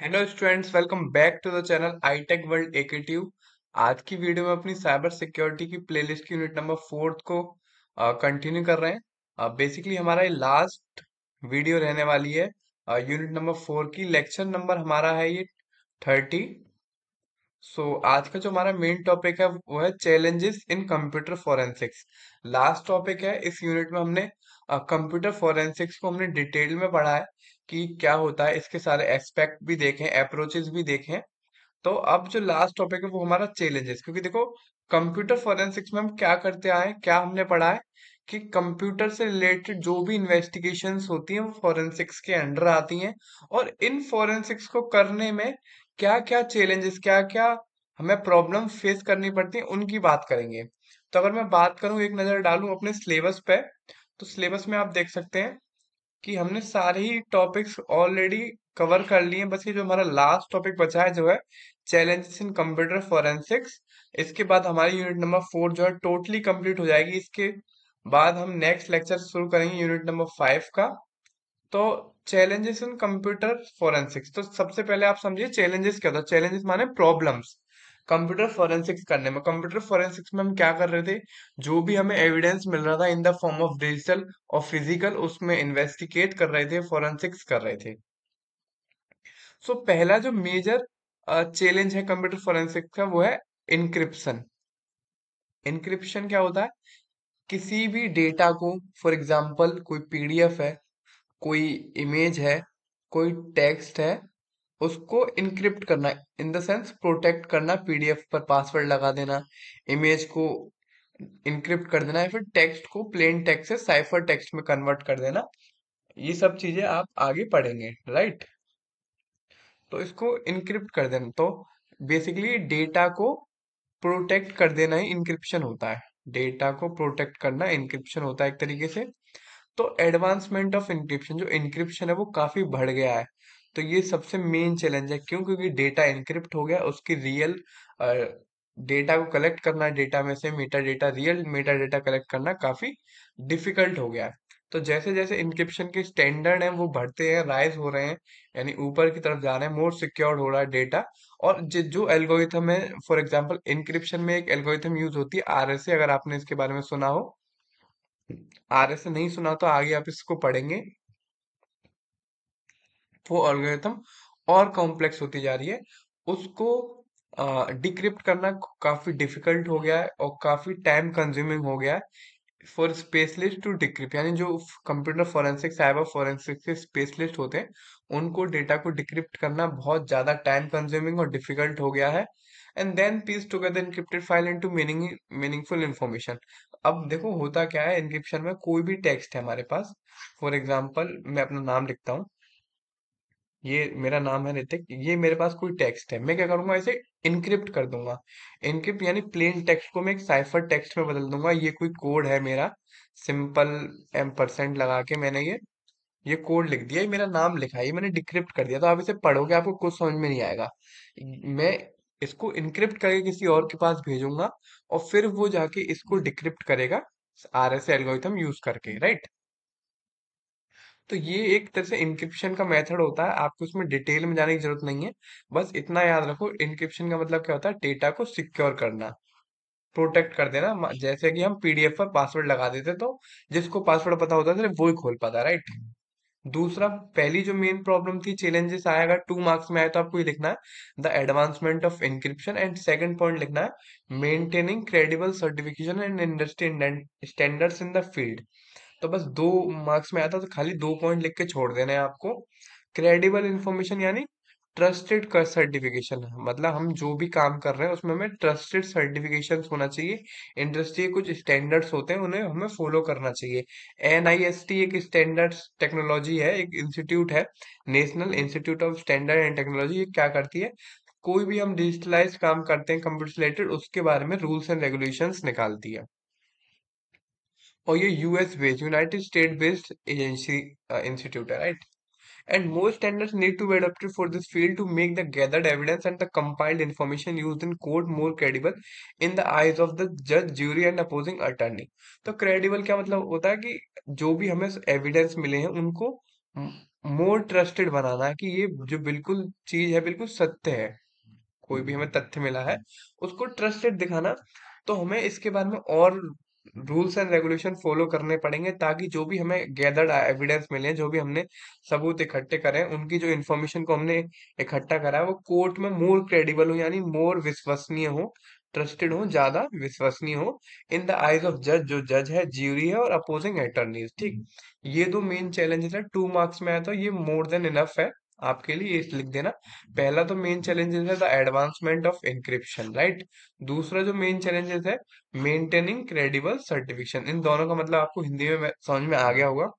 Hello students welcome back to the channel iTech world एकेटिव आज की वीडियो में अपनी साइबर सिक्योरिटी की प्लेलिस्ट की यूनिट नंबर फोर्थ को कंटिन्यू uh, कर रहे हैं बेसिकली uh, हमारा लास्ट वीडियो रहने वाली है यूनिट नंबर फोर की लेक्चर नंबर हमारा है ये थर्टी सो so, आज का जो हमारा मेन टॉपिक है वो है challenges in computer forensics last topic है इस यूनिट में हमने कंप्यूटर uh, फोरेंसिक्स को हमने डिटेल में पढ़ा है कि क्या होता है इसके सारे एस्पेक्ट भी देखें अप्रोचेस भी देखें तो अब जो लास्ट टॉपिक है वो हमारा चैलेंजेस क्योंकि देखो कंप्यूटर फोरेंसिक्स में हम क्या करते आए क्या हमने पढ़ा है कि कंप्यूटर से रिलेटेड जो भी इन्वेस्टिगेशंस होती हैं वो फॉरेंसिक्स के अंडर आती हैं और इन फॉरेंसिक्स को करने में क्या क्या चैलेंजेस क्या क्या हमें प्रॉब्लम फेस करनी पड़ती है उनकी बात करेंगे तो अगर मैं बात करूं एक नज़र डालूं अपने सिलेबस पे तो सिलेबस में आप देख सकते हैं कि हमने सारे ही टॉपिक्स ऑलरेडी कवर कर लिए बस ये जो हमारा लास्ट टॉपिक बचा है जो है चैलेंजेस इन कंप्यूटर फॉरेंसिक्स इसके बाद हमारी यूनिट नंबर फोर जो है टोटली कंप्लीट हो जाएगी इसके बाद हम नेक्स्ट लेक्चर शुरू करेंगे यूनिट नंबर फाइव का तो चैलेंजेस इन कंप्यूटर फोरेंसिक्स तो सबसे पहले आप समझिए चैलेंजेस क्या होता है चैलेंजेस माने प्रॉब्लम्स कंप्यूटर फोरेंसिक्स करने में कंप्यूटर फोरेंसिक्स में हम क्या कर रहे थे जो भी हमें एविडेंस मिल रहा था in the form of digital और फिजिकल उसमें इन्वेस्टिगेट कर रहे थे फोरेंसिक्स कर रहे थे सो so, पहला जो मेजर चैलेंज है कंप्यूटर फोरेंसिक्स का वो है इनक्रिप्शन इनक्रिप्शन क्या होता है किसी भी डेटा को फॉर एग्जाम्पल कोई पीडीएफ है कोई इमेज है कोई टेक्स्ट है उसको इनक्रिप्ट करना इन द सेंस प्रोटेक्ट करना पीडीएफ पर पासवर्ड लगा देना इमेज को इनक्रिप्ट कर देना या फिर टेक्स्ट को प्लेन टेक्स्ट से साइफर टेक्स्ट में कन्वर्ट कर देना ये सब चीजें आप आगे पढ़ेंगे राइट तो इसको इनक्रिप्ट कर देना तो बेसिकली डेटा को प्रोटेक्ट कर देना ही इंक्रिप्शन होता है डेटा को प्रोटेक्ट करना इंक्रिप्शन होता है एक तरीके से तो एडवांसमेंट ऑफ इंक्रिप्शन जो इंक्रिप्शन है वो काफ़ी बढ़ गया है तो ये सबसे मेन चैलेंज है क्यों क्योंकि डेटा इंक्रिप्ट हो गया उसकी रियल डेटा को कलेक्ट करना डेटा में से meta data real meta data collect करना काफ़ी डिफिकल्ट हो गया है तो जैसे जैसे इंक्रिप्शन के स्टैंडर्ड हैं वो बढ़ते हैं राइज हो रहे हैं यानी ऊपर की तरफ जा रहे हैं मोर सिक्योर्ड हो रहा है डेटा और जो एल्गोरिथम है फॉर एग्जांपल इंक्रिप्शन में एक एल्गोरिथम यूज होती है आरएसए अगर आपने इसके बारे में सुना हो आर एस नहीं सुना तो आगे आप इसको पढ़ेंगे वो ऑलगोरिथम और कॉम्प्लेक्स होती जा रही है उसको डिक्रिप्ट करना काफी डिफिकल्ट हो गया है और काफी टाइम कंज्यूमिंग हो गया है फॉर स्पेशलिस्ट टू डिक्रिप्ट यानी जो कंप्यूटर फोरेंसिक साइबर फोरेंसिक से स्पेशलिस्ट होते हैं उनको डेटा को डिक्रिप्ट करना बहुत ज्यादा टाइम कंज्यूमिंग और डिफिकल्ट हो गया है and then piece together encrypted file into meaning meaningful information अब देखो होता क्या है इनक्रिप्शन में कोई भी टेक्स्ट है हमारे पास फॉर एग्जाम्पल मैं अपना नाम लिखता हूँ ये मेरा नाम है ऋतिक ये मेरे पास कोई टेक्स्ट है मैं क्या करूंगा इसे इनक्रिप्ट कर दूंगा इनक्रिप्ट यानी प्लेन टेक्स्ट को मैं एक साइफर टेक्स्ट में बदल दूंगा ये कोई कोड है मेरा सिंपल एम परसेंट लगा के मैंने ये ये कोड लिख दिया ये मेरा नाम लिखा है ये मैंने डिक्रिप्ट कर दिया तो आप इसे पढ़ोगे आपको कुछ समझ में नहीं आएगा मैं इसको इनक्रिप्ट करके किसी और के पास भेजूंगा और फिर वो जाके इसको डिक्रिप्ट करेगा आर एस एल्गोरिथम यूज करके राइट तो ये एक तरह से इंक्रिप्शन का मेथड होता है आपको इसमें डिटेल में जाने की जरूरत नहीं है बस इतना याद रखो इंक्रिप्शन का मतलब क्या होता है डेटा को सिक्योर करना प्रोटेक्ट कर देना जैसे कि हम पीडीएफ पर पासवर्ड लगा देते तो जिसको पासवर्ड पता होता है सिर्फ वो ही खोल पाता राइट दूसरा पहली जो मेन प्रॉब्लम थी चैलेंजेस अगर टू मार्क्स में आया तो आपको ये लिखना है the advancement of encryption and second point लिखना है maintaining credible certification and industry standards in the field तो बस दो मार्क्स में आया था तो खाली दो पॉइंट लिख के छोड़ देना है आपको क्रेडिबल इंफॉर्मेशन यानी ट्रस्टेड का सर्टिफिकेशन है मतलब हम जो भी काम कर रहे हैं उसमें हमें ट्रस्टेड सर्टिफिकेशन होना चाहिए इंडस्ट्री के कुछ स्टैंडर्ड्स होते हैं उन्हें हमें फॉलो करना चाहिए एन एक स्टैंडर्ड्स टेक्नोलॉजी है एक इंस्टीट्यूट है National Institute of Standard and Technology ये क्या करती है कोई भी हम डिजिटलाइज काम करते हैं कंप्यूटर रिलेटेड उसके बारे में रूल्स एंड रेगुलेशन निकालती है और ये US based United State based agency institute है right and more standards need to be adopted for this field to make the gathered evidence and the compiled information used in court more credible in the eyes of the जज jury and opposing attorney तो credible क्या मतलब होता है कि जो भी हमें एविडेंस मिले हैं उनको मोर ट्रस्टेड बनाना है कि ये जो बिल्कुल चीज है बिल्कुल सत्य है कोई भी हमें तथ्य मिला है उसको ट्रस्टेड दिखाना तो हमें इसके बारे में और रूल्स एंड रेगुलेशन फॉलो करने पड़ेंगे ताकि जो भी हमें गैदर्ड एविडेंस मिले जो भी हमने सबूत इकट्ठे करें उनकी जो इन्फॉर्मेशन को हमने इकट्ठा करा है वो कोर्ट में मोर क्रेडिबल हो यानी मोर विश्वसनीय हो ट्रस्टेड हो ज्यादा विश्वसनीय हो इन द आईज ऑफ जज जो जज है ज्यूरी है और अपोजिंग अटर्नीज ठीक हम्म। ये दो मेन चैलेंजेस है टू मार्क्स में आया तो ये मोर देन इनफ है आपके लिए ये लिख देना पहला तो मेन चैलेंजेस है the advancement of encryption right दूसरा जो मेन चैलेंजेस है मेंटेनिंग क्रेडिबल सर्टिफिकेशन इन दोनों का मतलब आपको हिंदी में समझ में आ गया होगा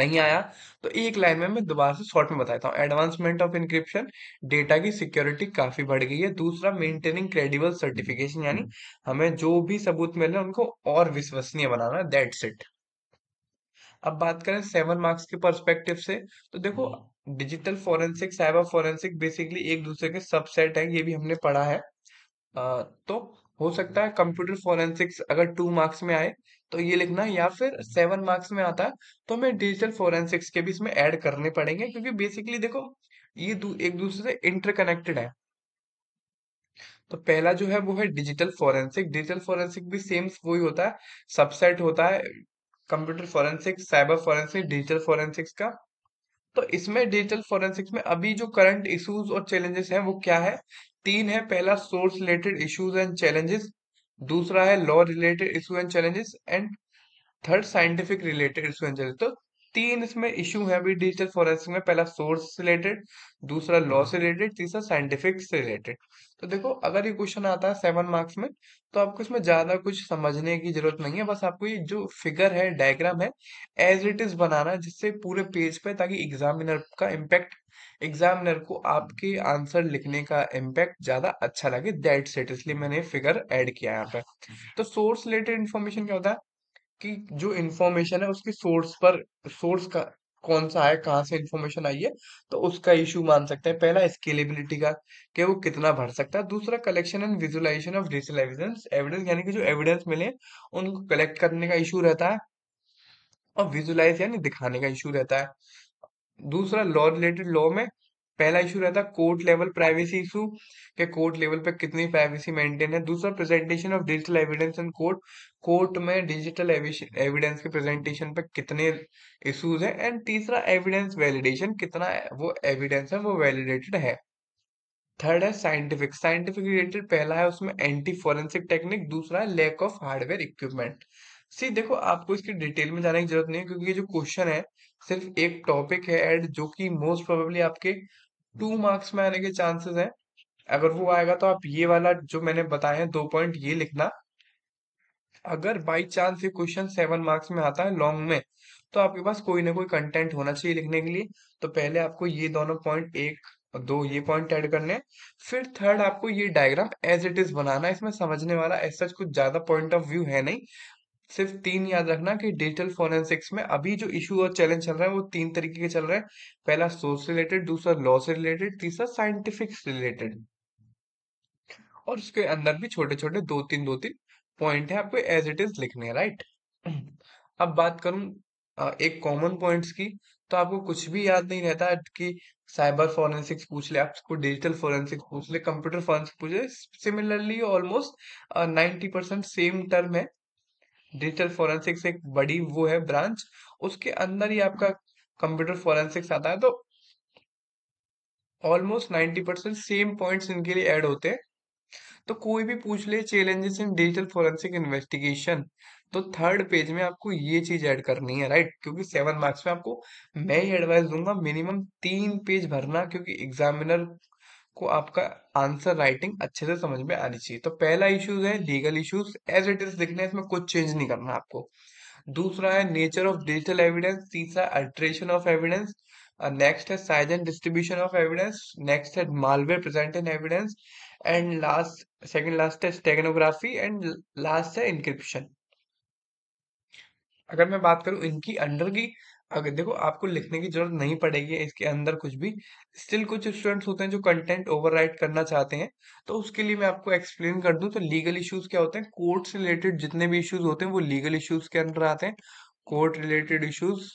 नहीं आया तो एक लाइन में मैं दोबारा से शॉर्ट में बताता हूँ एडवांसमेंट ऑफ इंक्रिप्शन डेटा की सिक्योरिटी काफी बढ़ गई है दूसरा मेंटेनिंग क्रेडिबल सर्टिफिकेशन यानी हमें जो भी सबूत मिले उनको और विश्वसनीय बनाना है दैट्स इट अब बात करें सेवन मार्क्स के पर्सपेक्टिव से तो देखो digital forensic cyber forensic basically एक दूसरे के सबसेट हैं ये भी हमने पढ़ा है आ, तो हो सकता है कंप्यूटर फोरेंसिक्स अगर टू मार्क्स में आए तो ये लिखना या फिर सेवन मार्क्स में आता है तो हमें डिजिटल फोरेंसिक्स के भी इसमें ऐड करने पड़ेंगे क्योंकि बेसिकली देखो ये दू, एक दूसरे से इंटरकनेक्टेड है तो पहला जो है वो है डिजिटल फोरेंसिक डिजिटल फोरेंसिक भी सेम वही होता है सबसेट होता है computer forensic cyber forensic digital forensics का तो इसमें डिजिटल फोरेंसिक्स में अभी जो करंट इश्यूज और चैलेंजेस हैं वो क्या है तीन है पहला source related issues and challenges दूसरा है law related issue and challenges and third scientific related issue and challenges तो तीन इसमें इशू है अभी डिजिटल फॉरेंसिक में पहला सोर्स से रिलेटेड दूसरा लॉ से रिलेटेड तीसरा साइंटिफिक से रिलेटेड तो देखो अगर ये क्वेश्चन आता है सेवन मार्क्स में तो आपको इसमें ज्यादा कुछ समझने की जरूरत नहीं है बस आपको ये जो फिगर है डायग्राम है एज इट इज बनाना है जिससे पूरे पेज पे ताकि एग्जामिनर का इम्पैक्ट एग्जामिनर को आपके आंसर लिखने का इम्पैक्ट ज्यादा अच्छा लगे दैट सेट इसलिए मैंने फिगर एड किया यहाँ पे तो सोर्स रिलेटेड इन्फॉर्मेशन क्या होता है कि जो इन्फॉर्मेशन है उसके सोर्स पर सोर्स का कौन सा है कहाँ से इन्फॉर्मेशन आई है तो उसका इशू मान सकते हैं पहला स्केलेबिलिटी का कि वो कितना भर सकता है दूसरा collection and visualization of digital evidence evidence यानी कि जो एविडेंस मिले उनको कलेक्ट करने का इशू रहता है और विजुअलाइज यानी दिखाने का इशू रहता है दूसरा लॉ रिलेटेड लॉ में पहला इशू रहता कोर्ट लेवल प्राइवेसी इशू के कोर्ट लेवल पे कितनी प्राइवेसी मेंटेन है दूसरा presentation of digital evidence in court court में डिजिटल एविडेंस के प्रेजेंटेशन पे कितने इश्यूज है एंड तीसरा एविडेंस वैलिडेशन कितना वो एविडेंस है वो वैलिडेटेड है थर्ड है साइंटिफिक साइंटिफिक रिलेटेड पहला है उसमें एंटी फोरेंसिक टेक्निक दूसरा है लैक ऑफ हार्डवेयर इक्विपमेंट सी देखो आपको इसकी डिटेल में जाने की जरूरत नहीं है क्योंकि ये जो क्वेश्चन है सिर्फ एक टॉपिक है एंड जो कि मोस्ट प्रोबेबली आपके टू मार्क्स में आने के चांसेस हैं अगर वो आएगा तो आप ये वाला जो मैंने बताया है दो पॉइंट ये लिखना अगर बाई चांस ये क्वेश्चन सेवन मार्क्स में आता है लॉन्ग में तो आपके पास कोई ना कोई कंटेंट होना चाहिए लिखने के लिए तो पहले आपको ये दोनों पॉइंट एक और दो ये पॉइंट ऐड करने फिर थर्ड आपको ये डायग्राम एज इट इज बनाना इसमें समझने वाला एज सच कुछ ज्यादा पॉइंट ऑफ व्यू है नहीं सिर्फ तीन याद रखना कि डिजिटल फोरेंसिक्स में अभी जो इशू और चैलेंज चल रहा है वो तीन तरीके के चल रहे हैं पहला सोर्स रिलेटेड दूसरा लॉ से रिलेटेड तीसरा साइंटिफिक रिलेटेड और उसके अंदर भी छोटे छोटे दो तीन दो तीन पॉइंट है आपको एज इट इज लिखने हैं राइट अब बात करूं एक कॉमन पॉइंट्स की तो आपको कुछ भी याद नहीं रहता कि साइबर फोरेंसिक्स पूछ ले आपको डिजिटल फोरेंसिक्स पूछ ले कंप्यूटर फोरेंसिक पूछ ले similarly almost ninety percent same term है डिजिटल फोरेंसिक्स एक बड़ी वो है ब्रांच उसके अंदर ही आपका कंप्यूटर फोरेंसिक्स आता है तो almost ninety percent same points इनके लिए ऐड होते हैं तो कोई भी पूछ ले challenges in digital forensic investigation तो थर्ड पेज में आपको ये चीज ऐड करनी है राइट क्योंकि सेवन मार्क्स में आपको मैं ही एडवाइस दूंगा मिनिमम तीन पेज भरना क्योंकि एग्जामिनर को आपका आंसर राइटिंग अच्छे से समझ में आनी चाहिए तो पहला इश्यूज है legal issues as it is लिखना है इसमें कुछ चेंज नहीं करना आपको दूसरा है नेचर ऑफ डिजिटल एविडेंस तीसरा अल्ट्रेशन ऑफ एविडेंस नेक्स्ट है size and distribution of evidence next है malware present in evidence and last second last है स्टेगनोग्राफी एंड लास्ट है इंक्रिप्शन अगर मैं बात करूं इनकी अंडर की अगर देखो आपको लिखने की जरूरत नहीं पड़ेगी इसके अंदर कुछ भी स्टिल कुछ स्टूडेंट्स होते हैं जो कंटेंट ओवरराइट करना चाहते हैं तो उसके लिए मैं आपको एक्सप्लेन कर दूं तो लीगल इश्यूज क्या होते हैं कोर्ट से रिलेटेड जितने भी इश्यूज होते हैं वो लीगल इश्यूज के अंदर आते हैं कोर्ट रिलेटेड इश्यूज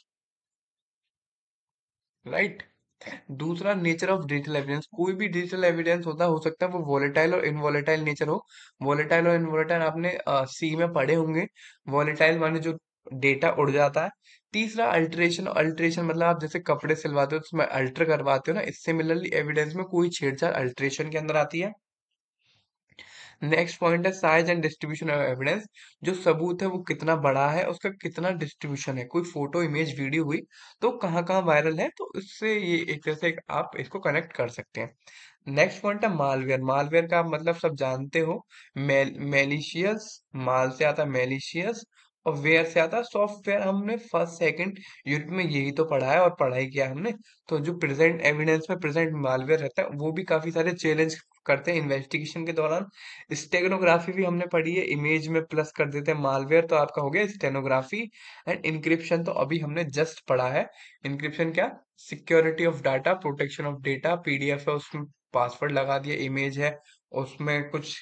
राइट दूसरा नेचर ऑफ डिजिटल एविडेंस कोई भी डिजिटल एविडेंस होता हो सकता है वो वॉलेटाइल और इनवॉलेटाइल नेचर हो वॉलेटाइल और इनवॉलेटाइल आपने सी में पढ़े होंगे वॉलेटाइल माने जो डेटा उड़ जाता है तीसरा अल्ट्रेशन अल्ट्रेशन मतलब आप जैसे कपड़े सिलवाते हो तो उसमें अल्टर करवाते हो ना इससे सिमिलरली एविडेंस में कोई छेड़छाड़ अल्ट्रेशन के अंदर आती है नेक्स्ट पॉइंट है size and distribution of evidence जो सबूत है वो कितना बड़ा है उसका कितना डिस्ट्रीब्यूशन है कोई फोटो इमेज वीडियो हुई तो कहाँ कहाँ वायरल है तो उससे ये एक तरह से आप इसको कनेक्ट कर सकते हैं नेक्स्ट पॉइंट है मालवेयर मालवेयर का आप मतलब सब जानते हो मेल मेलिशियस माल से आता है मेलिशियस और वेयर से आता है सॉफ्टवेयर हमने फर्स्ट सेकंड यूनिट में यही तो पढ़ा है और पढ़ाई किया हमने तो जो प्रेजेंट एविडेंस में प्रेजेंट मालवेयर रहता है वो भी काफी सारे चैलेंज करते हैं इन्वेस्टिगेशन के दौरान स्टेगनोग्राफी भी हमने पढ़ी है इमेज में प्लस कर देते हैं मालवेयर तो आपका हो गया स्टेनोग्राफी एंड इंक्रिप्शन तो अभी हमने जस्ट पढ़ा है इंक्रिप्शन क्या security of data protection of data PDF है उसमें पासवर्ड लगा दिया इमेज है उसमें कुछ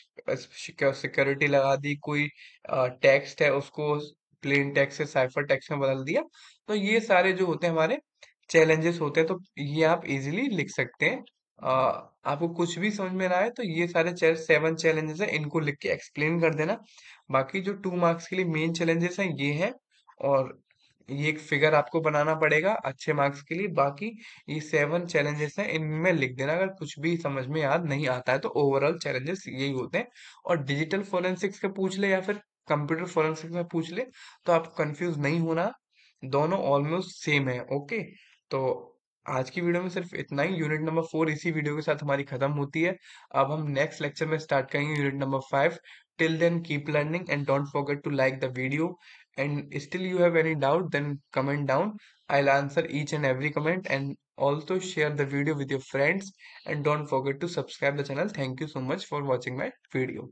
सिक्योरिटी लगा दी कोई टेक्स्ट है उसको प्लेन टेक्स्ट से साइफर टेक्स्ट में बदल दिया तो ये सारे जो होते हैं हमारे चैलेंजेस होते हैं तो ये आप इजीली लिख सकते हैं आ, आपको कुछ भी समझ में ना आए तो ये सारे सेवन चैलेंजेस हैं इनको लिख के एक्सप्लेन कर देना बाकी जो टू मार्क्स के लिए मेन चैलेंजेस हैं ये हैं और ये एक फिगर आपको बनाना पड़ेगा अच्छे मार्क्स के लिए बाकी ये सेवन चैलेंजेस हैं इनमें लिख देना अगर कुछ भी समझ में याद नहीं आता है तो ओवरऑल चैलेंजेस यही होते हैं और डिजिटल फोरेंसिक्स के पूछ ले या फिर कंप्यूटर फोरेंसिक्स में पूछ ले तो आप कंफ्यूज नहीं होना दोनों ऑलमोस्ट सेम है ओके तो आज की वीडियो में सिर्फ इतना ही यूनिट नंबर फोर इसी वीडियो के साथ हमारी खत्म होती है अब हम नेक्स्ट लेक्चर में स्टार्ट करेंगे unit number five till then keep learning and don't forget to like the video and still you have any doubt then comment down i'll answer each and every comment and also share the video with your friends and don't forget to subscribe the channel thank you so much for watching my video